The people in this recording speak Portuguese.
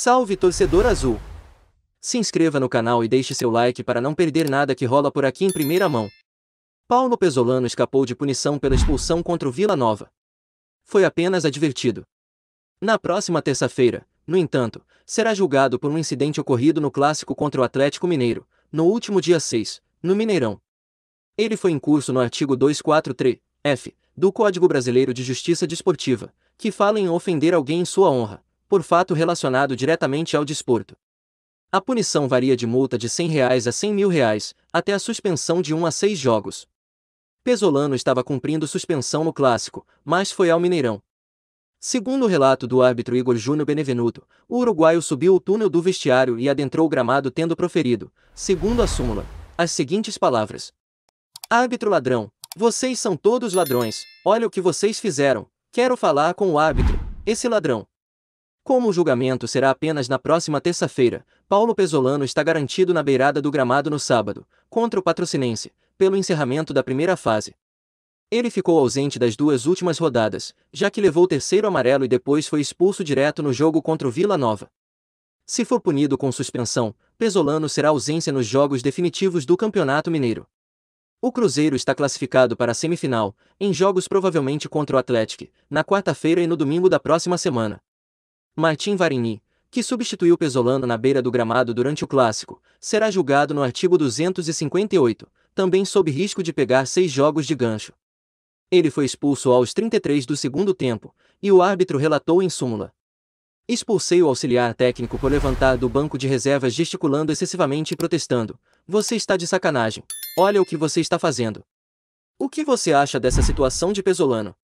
Salve torcedor azul! Se inscreva no canal e deixe seu like para não perder nada que rola por aqui em primeira mão. Paulo Pesolano escapou de punição pela expulsão contra o Vila Nova. Foi apenas advertido. Na próxima terça-feira, no entanto, será julgado por um incidente ocorrido no clássico contra o Atlético Mineiro, no último dia 6, no Mineirão. Ele foi em curso no artigo 243, F, do Código Brasileiro de Justiça Desportiva, que fala em ofender alguém em sua honra por fato relacionado diretamente ao desporto. A punição varia de multa de R$ 100 reais a R$ 100 mil, reais, até a suspensão de 1 a 6 jogos. Pesolano estava cumprindo suspensão no Clássico, mas foi ao Mineirão. Segundo o relato do árbitro Igor Júnior Benevenuto, o uruguaio subiu o túnel do vestiário e adentrou o gramado tendo proferido, segundo a súmula, as seguintes palavras. Árbitro ladrão, vocês são todos ladrões, olha o que vocês fizeram, quero falar com o árbitro, esse ladrão. Como o julgamento será apenas na próxima terça-feira, Paulo Pesolano está garantido na beirada do gramado no sábado, contra o Patrocinense, pelo encerramento da primeira fase. Ele ficou ausente das duas últimas rodadas, já que levou o terceiro amarelo e depois foi expulso direto no jogo contra o Vila Nova. Se for punido com suspensão, Pesolano será ausência nos jogos definitivos do Campeonato Mineiro. O Cruzeiro está classificado para a semifinal, em jogos provavelmente contra o Atlético, na quarta-feira e no domingo da próxima semana. Martim Varini, que substituiu Pesolano na beira do gramado durante o clássico, será julgado no artigo 258, também sob risco de pegar seis jogos de gancho. Ele foi expulso aos 33 do segundo tempo, e o árbitro relatou em súmula. Expulsei o auxiliar técnico por levantar do banco de reservas gesticulando excessivamente e protestando. Você está de sacanagem. Olha o que você está fazendo. O que você acha dessa situação de Pesolano?